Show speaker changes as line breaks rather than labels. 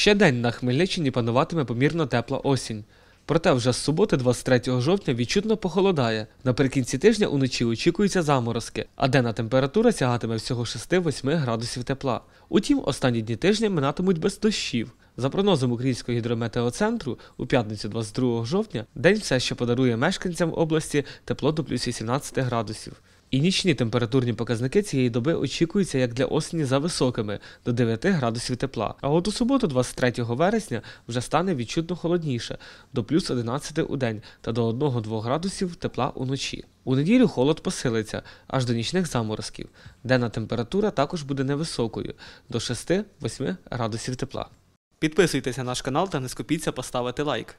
Ще день на Хмельниччині пануватиме помірно тепла осінь. Проте вже з суботи, 23 жовтня, відчутно похолодає. Наприкінці тижня уночі очікуються заморозки, а денна температура сягатиме всього 6-8 градусів тепла. Утім, останні дні тижня минатимуть без дощів. За прогнозом Українського гідрометеоцентру, у п'ятницю 22 жовтня день все ще подарує мешканцям області тепло до плюс 17 градусів. І нічні температурні показники цієї доби очікуються як для осені за високими до 9 градусів тепла. А от у суботу, 23 вересня, вже стане відчутно холодніше до плюс 11 у день та до 1-2 градусів тепла уночі. У неділю холод посилиться аж до нічних заморозків. Денна температура також буде невисокою до 6-8 градусів тепла. Підписуйтеся на наш канал та не скупіться поставити лайк.